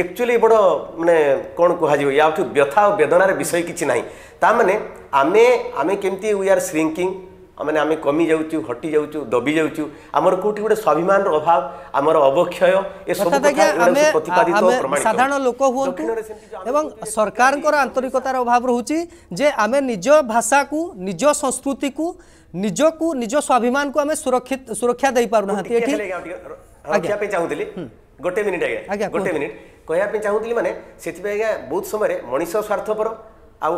একচুয়ালি বড় মানে কোণ কুহযোগ ইয়াঠু ব্যথা ও বেদনার বিষয় কিছু না তা মানে আমি আমি কেমতি উই আর শ্রিঙ্কিং মানে আমি কমি যাচ্ছু হটি যাচ্ছু দবি যাচ্ছু আমার কোটি গোটে স্বাভিমান অভাব আমার অবক্ষয় এসব প্রতিপাদিত সাধারণ লোক হুঁতু এবং সরকারঙ্কর আন্তরিকতার অভাব রহুচি যে আমি নিজ ভাষাকু নিজ সংস্কৃতিকু নিজকু নিজ স্বাভিমানকু আমি সুরক্ষিত সুরক্ষা দেই পারু না এটি রক্ষা চাহুলি ଗୋଟେ ମିନିଟ୍ ଆଜ୍ଞା ଗୋଟେ ମିନିଟ୍ କହିବା ପାଇଁ ଚାହୁଁଥିଲି ମାନେ ସେଥିପାଇଁ ଆଜ୍ଞା ବହୁତ ସମୟରେ ମଣିଷ ସ୍ୱାର୍ଥପର ଆଉ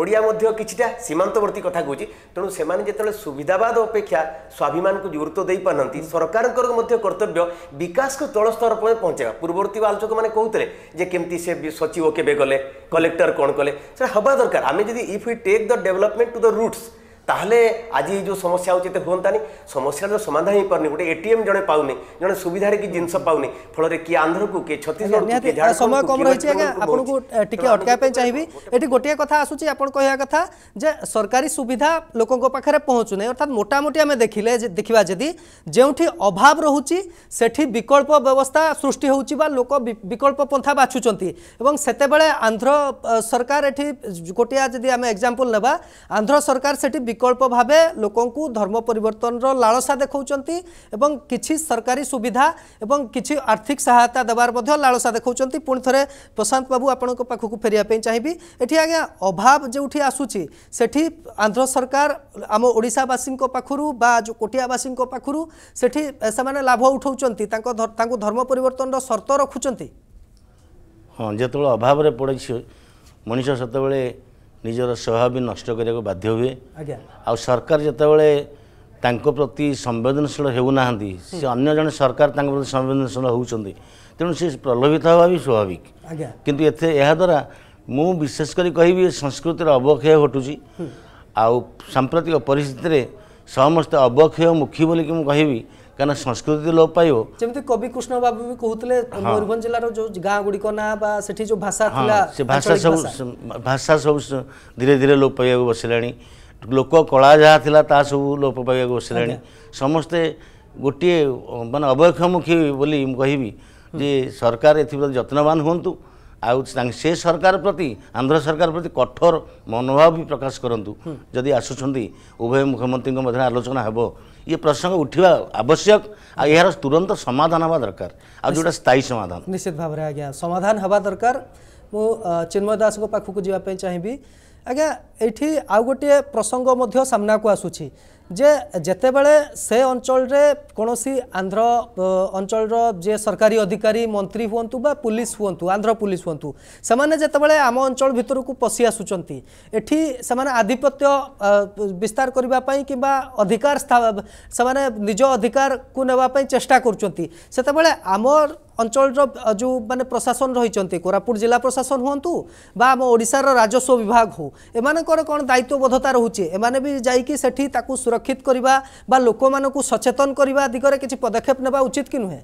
ଓଡ଼ିଆ ମଧ୍ୟ କିଛିଟା ସୀମାନ୍ତବର୍ତ୍ତୀ କଥା କହୁଛି ତେଣୁ ସେମାନେ ଯେତେବେଳେ ସୁବିଧାବାଦ ଅପେକ୍ଷା ସ୍ୱାଭିମାନକୁ ଗୁରୁତ୍ୱ ଦେଇପାରୁନାହାନ୍ତି ସରକାରଙ୍କର ମଧ୍ୟ କର୍ତ୍ତବ୍ୟ ବିକାଶକୁ ତଳ ସ୍ତର ପାଇଁ ପହଞ୍ଚାଇବା ପୂର୍ବବର୍ତ୍ତୀ ଆଲୋଚକମାନେ କହୁଥିଲେ ଯେ କେମିତି ସେ ସଚିବ କେବେ ଗଲେ କଲେକ୍ଟର କ'ଣ କଲେ ସେଟା ହେବା ଦରକାର ଆମେ ଯଦି if you take the development to the roots তাহলে আজি যো সমস্যা আছে তে গোন タニ সমস্যাৰ সমাধানই পৰনি এটিএম জনে পাউনি জনে সুবিধাৰ কি জিনছ পাউনি ফলৰে কি আন্ধৰক কে 3600 কে 2200 সমস্যা কম হৈছে আপোনক ঠিকে আটকাই পই চাইবি এটি গটিয়া কথা আসুছি আপোন কহে কথা যে सरकारी সুবিধা লোকৰ পাখৰে পোনচ নহয় অৰ্থাৎ মটামটি আমি দেখিলে যে দেখিব যদি যেউঠি অভাব ৰহুচি সেঠি বিকল্প ব্যৱস্থা সৃষ্টি হৈউচি বা লোক বিকল্প পন্থা বাচুচন্তি আৰু সেতেবেলে আন্ধৰ সরকার এটি গটিয়া যদি আমি এক্সাম্পল লবা আন্ধৰ সরকার সেটি বিকল্প ভাবে লোকଙ୍କୁ ধর্ମ ପରିବର୍ତ୍ତନର ଲାଳସା ଦେଖାଉଛନ୍ତି ଏବଂ କିଛି ସରକାରୀ ସୁବିଧା ଏବଂ କିଛି ଆର୍ଥିକ ସହାୟତା ଦେବାର ମଧ୍ୟ ଲାଳସା ଦେଖାଉଛନ୍ତି ପୁଣି ଥରେ ପ୍ରଶାନ୍ତ ବାବୁ ଆପଣଙ୍କ ପାଖକୁ ଫେରିବା ପାଇଁ ଚାହିଁବି ଏଠି ଆଜ୍ଞା ଅଭାବ ଯେଉଁଠି ଆସୁଛି ସେଠି ଆନ୍ଧ୍ର ସରକାର ଆମ ଓଡ଼ିଶାବାସୀଙ୍କ ପାଖରୁ ବା ଯେଉଁ କୋଟିଆବାସୀଙ୍କ ପାଖରୁ ସେଠି ସେମାନେ ଲାଭ ଉଠାଉଛନ୍ତି ତାଙ୍କ ତାଙ୍କୁ ଧର୍ମ ପରିବର୍ତ୍ତନର ସର୍ତ୍ତ ରଖୁଛନ୍ତି ହଁ ଯେତେବେଳେ ଅଭାବରେ ପଡ଼ିଛି ମଣିଷ ସେତେବେଳେ ନିଜର ସ୍ୱଭାବ ନଷ୍ଟ କରିବାକୁ ବାଧ୍ୟ ହୁଏ ଆଉ ସରକାର ଯେତେବେଳେ ତାଙ୍କ ପ୍ରତି ସମ୍ବେଦନଶୀଳ ହେଉନାହାନ୍ତି ସେ ଅନ୍ୟ ଜଣେ ସରକାର ତାଙ୍କ ପ୍ରତି ସମ୍ବେଦନଶୀଳ ହେଉଛନ୍ତି ତେଣୁ ସେ ପ୍ରଲୋଭିତ ହେବା ବି ସ୍ୱାଭାବିକ କିନ୍ତୁ ଏଥିରେ ଏହାଦ୍ୱାରା ମୁଁ ବିଶେଷ କରି କହିବି ସଂସ୍କୃତିର ଅବକ୍ଷୟ ଘଟୁଛି ଆଉ ସାମ୍ପ୍ରତିକ ପରିସ୍ଥିତିରେ ସମସ୍ତେ ଅବକ୍ଷୟମୁଖୀ ବୋଲିକି ମୁଁ କହିବି कहाँ संस्कृति लोप पावी कविकृष्ण बाबु जो भाषा से भाषा सब सबै धी धीरे लोप पाउ बसि लोक कला जहाँ थाहा तासु लोप पाउँछ बसला समस्ते गोटे म अवक्षमुखी बोली कि सरकार यतिप्रति जत्नवान हुन्से सरकार प्रति आन्ध्र सरकार प्रति कठोर मनोभाव भी प्रकाश कँ ज आसु उभय मुख्यमन्त्री मध्य आलोचना हे ये प्रसंग उठा आवश्यक ଆଉ ଏହାର ତୁରନ୍ତ ସମାଧାନ ହେବା ଦରକାର ଆଉ ଯେଉଁଟା ସ୍ଥାୟୀ ସମାଧାନ ନିଶ୍ଚିତ ଭାବରେ ଆଜ୍ଞା ସମାଧାନ ହେବା ଦରକାର ମୁଁ ଚିନ୍ମୟ ଦାସଙ୍କ ପାଖକୁ ଯିବା ପାଇଁ ଚାହିଁବି ଆଜ୍ଞା ଏଇଠି ଆଉ ଗୋଟିଏ ପ୍ରସଙ୍ଗ ମଧ୍ୟ ସାମ୍ନାକୁ ଆସୁଛି ଯେ ଯେତେବେଳେ ସେ ଅଞ୍ଚଳରେ କୌଣସି ଆନ୍ଧ୍ର ଅଞ୍ଚଳର ଯେ ସରକାରୀ ଅଧିକାରୀ ମନ୍ତ୍ରୀ ହୁଅନ୍ତୁ ବା ପୁଲିସ ହୁଅନ୍ତୁ ଆନ୍ଧ୍ର ପୁଲିସ ହୁଅନ୍ତୁ ସେମାନେ ଯେତେବେଳେ ଆମ ଅଞ୍ଚଳ ଭିତରକୁ ପଶି ଆସୁଛନ୍ତି ଏଠି ସେମାନେ ଆଧିପତ୍ୟ ବିସ୍ତାର କରିବା ପାଇଁ କିମ୍ବା ଅଧିକାର ସେମାନେ ନିଜ ଅଧିକାରକୁ ନେବା ପାଇଁ ଚେଷ୍ଟା କରୁଛନ୍ତି ସେତେବେଳେ ଆମ অঞ্চলর যে মানে প্রশাসন রয়েছেন কোরাপুট জেলা প্রশাসন হুঁতু বা আমার ওড়শার রাজস্ব বিভাগ হো এমানকর কোণ দায়িত্ববোধতা রয়েছে এমানে বি যাইকি সেটি তাকে সুরক্ষিত করা বা লোক মানুষ সচেতন করা দিগরে কিছু পদক্ষেপ নেওয়া উচিত কি নুহে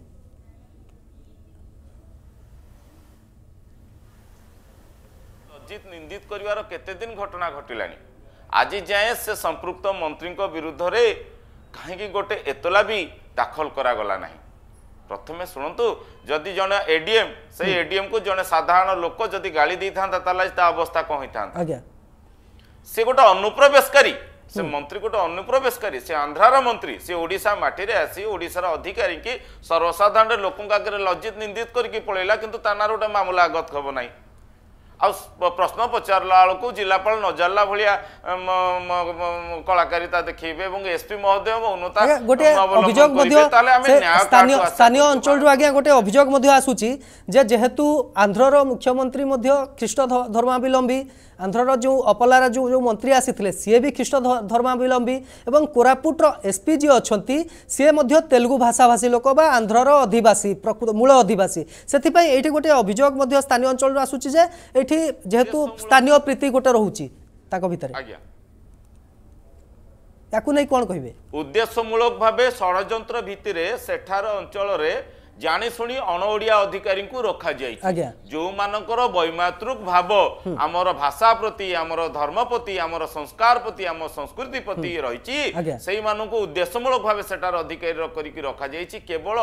নিন্দিত করিবার কেতেদিন ঘটনা ঘটিলানি আজি যায় সে সম্পৃক্ত মন্ত্রীঙ্ বিরুদ্ধে কাহিকি গোটে এতলা বি দাখল করা গলা নাহিঁ ପ୍ରଥମେ ଶୁଣନ୍ତୁ ଯଦି ଜଣେ ଏ ଡି ଏମ୍ ସେଇ ଏଡିଏମ୍କୁ ଜଣେ ସାଧାରଣ ଲୋକ ଯଦି ଗାଳି ଦେଇଥାନ୍ତା ତାହେଲେ ତା ଅବସ୍ଥା କ'ଣ ହୋଇଥାନ୍ତା ସେ ଗୋଟେ ଅନୁପ୍ରବେଶକାରୀ ସେ ମନ୍ତ୍ରୀ ଗୋଟେ ଅନୁପ୍ରବେଶକାରୀ ସେ ଆନ୍ଧ୍ରାର ମନ୍ତ୍ରୀ ସେ ଓଡ଼ିଶା ମାଟିରେ ଆସି ଓଡ଼ିଶାର ଅଧିକାରୀଙ୍କି ସର୍ବସାଧାରଣରେ ଲୋକଙ୍କ ଆଗରେ ଲଜିତ ନିନ୍ଦିତ କରିକି ପଳେଇଲା କିନ୍ତୁ ତା ନାଁରେ ଗୋଟେ ମାମଲା ଆଗତ ହେବ ନାହିଁ ଆଉ ପ୍ରଶ୍ନ ପଚାରିଲା ବେଳକୁ ଜିଲ୍ଲାପାଳ ନ ଜାଣିଲା ଭଳିଆ କଳାକାରିତା ଦେଖେଇବେ ଏବଂ ଏସ୍ପି ମହୋଦୟ ସ୍ଥାନୀୟ ଅଞ୍ଚଳରୁ ଆଜ୍ଞା ଗୋଟେ ଅଭିଯୋଗ ମଧ୍ୟ ଆସୁଛି ଯେହେତୁ ଆନ୍ଧ୍ରର ମୁଖ୍ୟମନ୍ତ୍ରୀ ମଧ୍ୟ ଖ୍ରୀଷ୍ଟ ଧର୍ମାବଲମ୍ବୀ ଆନ୍ଧ୍ରର ଯେଉଁ ଅପଲାର ଯେଉଁ ଯେଉଁ ମନ୍ତ୍ରୀ ଆସିଥିଲେ ସିଏ ବି ଖ୍ରୀଷ୍ଟ ଧର୍ମାବଲମ୍ବୀ ଏବଂ କୋରାପୁଟର ଏସ୍ପି ଯିଏ ଅଛନ୍ତି ସିଏ ମଧ୍ୟ ତେଲୁଗୁ ଭାଷାଭାଷୀ ଲୋକ ବା ଆନ୍ଧ୍ରର ଅଧିବାସୀ ପ୍ରକୃତ ମୂଳ ଅଧିବାସୀ ସେଥିପାଇଁ ଏଇଠି ଗୋଟେ ଅଭିଯୋଗ ମଧ୍ୟ ସ୍ଥାନୀୟ ଅଞ୍ଚଳରୁ ଆସୁଛି ଯେ ଏଇଠି ଯେହେତୁ ସ୍ଥାନୀୟ ପ୍ରୀତି ଗୋଟେ ରହୁଛି ତାଙ୍କ ଭିତରେ ତାକୁ ନେଇ କ'ଣ କହିବେ ଉଦ୍ଦେଶ୍ୟମୂଳକ ଭାବେ ଷଡ଼ଯନ୍ତ୍ର ଭିତ୍ତିରେ ସେଠାର ଅଞ୍ଚଳରେ ଜାଣିଶୁଣି ଅଣ ଓଡ଼ିଆ ଅଧିକାରୀଙ୍କୁ ରଖାଯାଇଛି ଯେଉଁମାନଙ୍କର ବୈମାତୃକ ଭାବ ଆମର ଭାଷା ପ୍ରତି ଆମର ଧର୍ମ ପ୍ରତି ଆମର ସଂସ୍କାର ପ୍ରତି ଆମ ସଂସ୍କୃତି ପ୍ରତି ରହିଛି ସେଇମାନଙ୍କୁ ଉଦ୍ଦେଶ୍ୟମୂଳକ ଭାବେ ସେଠାରେ ଅଧିକାରୀ କରିକି ରଖାଯାଇଛି କେବଳ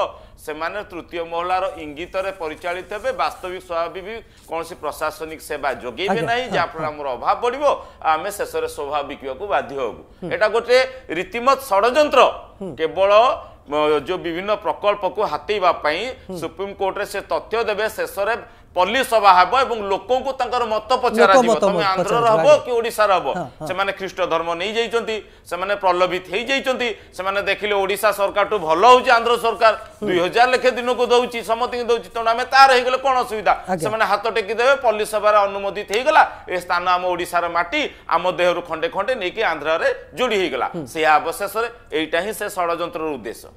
ସେମାନେ ତୃତୀୟ ମହଲାର ଇଙ୍ଗିତରେ ପରିଚାଳିତ ହେବେ ବାସ୍ତବିକ ସ୍ୱାଭାବିକ କୌଣସି ପ୍ରଶାସନିକ ସେବା ଯୋଗେଇବେ ନାହିଁ ଯାହାଫଳରେ ଆମର ଅଭାବ ବଢିବ ଆମେ ଶେଷରେ ସ୍ୱଭାବ ବିକିବାକୁ ବାଧ୍ୟ ହେବୁ ଏଟା ଗୋଟେ ରୀତିମତ ଷଡ଼ଯନ୍ତ୍ର କେବଳ जो विभिन्न प्रकल्प को हाथी हम्म। सुप्रीमकोर्टे से तथ्य देवे शेष ପଲ୍ଲୀ ସଭା ହେବ ଏବଂ ଲୋକଙ୍କୁ ତାଙ୍କର ମତ ପଚରାଯିବ ତମେ ଆନ୍ଧ୍ରର ହେବ କି ଓଡ଼ିଶାର ହେବ ସେମାନେ ଖ୍ରୀଷ୍ଟ ଧର୍ମ ନେଇଯାଇଛନ୍ତି ସେମାନେ ପ୍ରଲୋଭିତ ହେଇଯାଇଛନ୍ତି ସେମାନେ ଦେଖିଲେ ଓଡ଼ିଶା ସରକାରଠୁ ଭଲ ହେଉଛି ଆନ୍ଧ୍ର ସରକାର ଦୁଇ ହଜାର ଲେଖେ ଦିନକୁ ଦଉଛି ସମସ୍ତଙ୍କୁ ଦଉଛି ତେଣୁ ଆମେ ତାର ହେଇଗଲେ କ'ଣ ଅସୁବିଧା ସେମାନେ ହାତ ଟେକି ଦେବେ ପଲ୍ଲୀ ସଭାରେ ଅନୁମୋଦିତ ହେଇଗଲା ଏ ସ୍ଥାନ ଆମ ଓଡ଼ିଶାର ମାଟି ଆମ ଦେହରୁ ଖଣ୍ଡେ ଖଣ୍ଡେ ନେଇକି ଆନ୍ଧ୍ରରେ ଯୋଡ଼ି ହେଇଗଲା ସେହା ଅବଶେଷରେ ଏଇଟା ହିଁ ସେ ଷଡ଼ଯନ୍ତ୍ରର ଉଦ୍ଦେଶ୍ୟ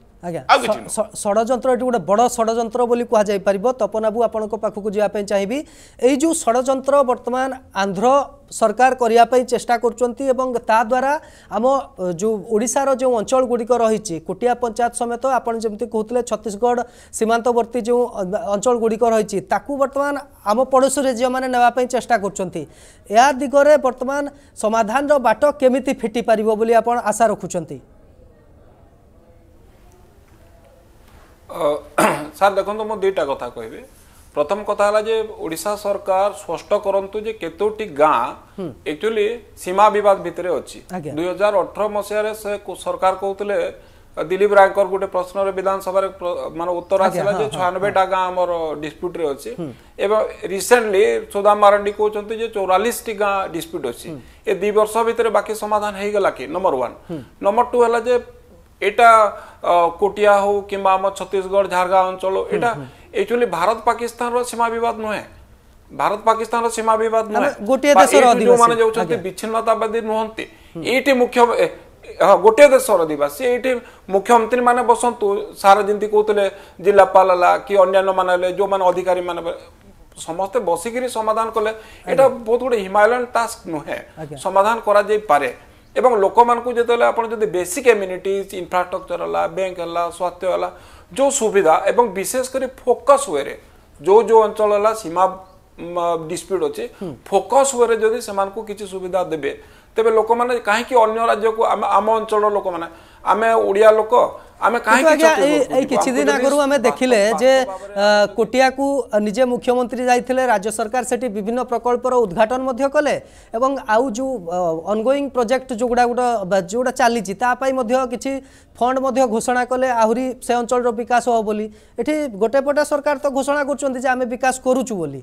ষড়যন্ত্র এটি গোটে বড় ষড়যন্ত্র বলে কুহযাই পার তপনাবু আপনার পাখক যাওয়া চাহিবি এই যে ষড়যন্ত্র বর্তমান আন্ধ্র সরকার করা চেষ্টা করছেন এবং তা দ্বারা আম যে ওড়শার যে অঞ্চলগুড়িক রয়েছে কোটিয়া পঞ্চায়েত সমেত আপনার যেমন কুলে ছত্তিশগড় সীমান্তবর্তী যে অঞ্চলগুড়িক রয়েছে তাকে বর্তমান আম পড়োশী ঝিওমানে নেওয়া চেষ্টা করছেন এ দিগরে বর্তমান সমাধানর বাট কেমিতি ফিটি পার বলে আপনার আশা রাখুচার স্যার দেখুন ମୁଁ দুইটা কথা କହିବି প্রথম কথা হল যে ওড়িশা সরকার স্পষ্ট করন্তু যে কেতোটি গাঁ একচুয়ালি সীমা বিবাদ ভিতরে অছি দুই হাজার অঠর মশায় সে সরকার কৌলে দিলীপ রায়কর গোটে প্রশ্নরে বিধানসভার মানে উত্তর আসলা যে ছয়ানবেটা গাঁ আমার ডিসপ্যুটরে অছি এবং রিসেন্টলি সুদাম মারাণ্ডি কৌছন্তি যে চৌরাশটি গাঁ ডিসপ্যুট অছি এ দুই বর্ষ ভিতরে বাকি সমাধান হয়ে গেল কি নম্বর ওয়ান নম্বর টু হল যে এটা কোটিয়া হো কিংবা আমার ছত্তিশগড় ঝাড়গ্রাম অঞ্চল এটা একচুয়ালি ভারত পাকিস্তানর সীমা বিবাদ নুহে ভারত পাকিস্তানর সীমা বিবাদ নুহে গোটিয়ে দেশর আদিবাসী মানে যাউছন্তি বিচ্ছিন্নতাবাদী নুহন্তি এইটি মুখ্য ଗୋଟିଏ ଦେଶର ଆଦିବାସୀ ଏଇଠି ମୁଖ୍ୟମନ୍ତ୍ରୀମାନେ ବସନ୍ତୁ ସାର୍ ଯେମିତି କହୁଥିଲେ ଜିଲ୍ଲାପାଲ ହେଲା କି ଅନ୍ୟାନ୍ୟମାନେ ହେଲେ ଯେଉଁମାନେ ଅଧିକାରୀମାନେ ସମସ୍ତେ ବସିକିରି ସମାଧାନ କଲେ ଏଇଟା ବହୁତ ଗୋଟେ ହିମାଳୟନ ଟାସ୍କ ନୁହେଁ ସମାଧାନ କରାଯାଇପାରେ এবং ଲୋକମାନଙ୍କୁ ଯେତେବେଳେ ଆପଣ ଯଦି ବେସିକ୍ ଏମ୍ୟୁନିଟିଜ୍ ଇନଫ୍ରାଷ୍ଟ୍ରକ୍ଚର୍ ହେଲା ବ୍ୟାଙ୍କ ହେଲା ସ୍ୱାସ୍ଥ୍ୟ ହେଲା ଯେଉଁ ସୁବିଧା ଏବଂ ବିଶେଷ କରି ଫୋକସ୍ ୱେରେ ଯେଉଁ ଯେଉଁ ଅଞ୍ଚଳ ହେଲା ସୀମା ଡିସ୍ପ୍ୟୁଟ୍ ଅଛି ଫୋକସ୍ ୱେରେ ଯଦି ସେମାନଙ୍କୁ କିଛି ସୁବିଧା ଦେବେ ତେବେ ଲୋକମାନେ କାହିଁକି ଅନ୍ୟ ରାଜ୍ୟକୁ ଆମ ଆମ ଅଞ୍ଚଳର ଲୋକମାନେ ଆମେ ଓଡ଼ିଆ ଲୋକ কিছুদিন আগর আমি দেখলে যে কোটিয়াকু নিজে মুখ্যমন্ত্রী যাই রাজ্য সরকার সেটি বিভিন্ন প্রকল্পর উদ্ঘাটন কলে এবং আউ যে অনগোইং প্রোজেক্ট যেগুড়া গোটা যেগুড়া চালিছি তাপাই কিছু ফন্ড ঘোষণা কলে আহরি সে অঞ্চলর বিকাশ হব বলে এটি গোটে পটে সরকার তো ঘোষণা করছেন যে আমি বিকাশ করুছু বলে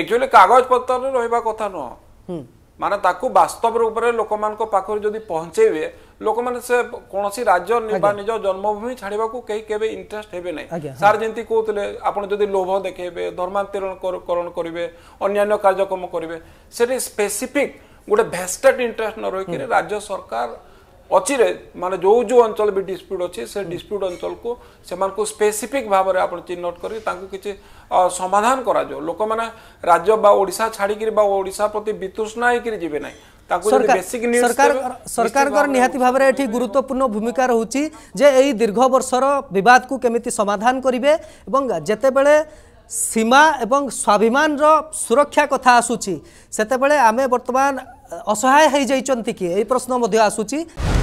একচুয়ালি কাগজ পত্র রহবা কথা নুহ ମାନେ ତାକୁ ବାସ୍ତବ ରୂପରେ ଲୋକମାନଙ୍କ ପାଖରେ ଯଦି ପହଞ୍ଚେଇବେ ଲୋକମାନେ ସେ କୌଣସି ରାଜ୍ୟ ବା ନିଜ ଜନ୍ମଭୂମି ଛାଡ଼ିବାକୁ କେହି କେବେ ଇଣ୍ଟରେଷ୍ଟ ହେବେ ନାହିଁ ସାର୍ ଯେମିତି କହୁଥିଲେ ଆପଣ ଯଦି ଲୋଭ ଦେଖେଇବେ ଧର୍ମାନ୍ତରଣକରଣ କରିବେ ଅନ୍ୟାନ୍ୟ କାର୍ଯ୍ୟକ୍ରମ କରିବେ ସେଠି ସ୍ପେସିଫିକ୍ ଗୋଟେ ଭେଷ୍ଟେଡ୍ ଇଣ୍ଟରେଷ୍ଟ ନ ରହିକିରି ରାଜ୍ୟ ସରକାର অচিরে মানে যে যে অঞ্চল বি ডিসপ্যুট অছে সে ডিসপ্যুট অঞ্চলকু সেমানকু স্পেসিফিক ভাবে আপনার চিহ্নট করি তাঁকু কিছু সমাধান করা যাও লোকমানে রাজ্য বা ওড়িশা ছাড়িকি বা ওড়িশা প্রতি বিতৃষ্ণা হইকি যাবে না ସରକାରଙ୍କର ନିହାତି ଭାବରେ ଏଠି ଗୁରୁତ୍ୱପୂର୍ଣ୍ଣ ଭୂମିକା ରହୁଛି ଯେ ଏଇ ଦୀର୍ଘ ବର୍ଷର ବିବାଦକୁ କେମିତି ସମାଧାନ କରିବେ ଏବଂ ଯେତେବେଳେ ସୀମା ଏବଂ ସ୍ୱାଭିମାନର ସୁରକ୍ଷା କଥା ଆସୁଛି ସେତେବେଳେ ଆମେ ବର୍ତ୍ତମାନ ଅସହାୟ ହୋଇଯାଇଛନ୍ତି କି ଏଇ ପ୍ରଶ୍ନ ମଧ୍ୟ ଆସୁଛି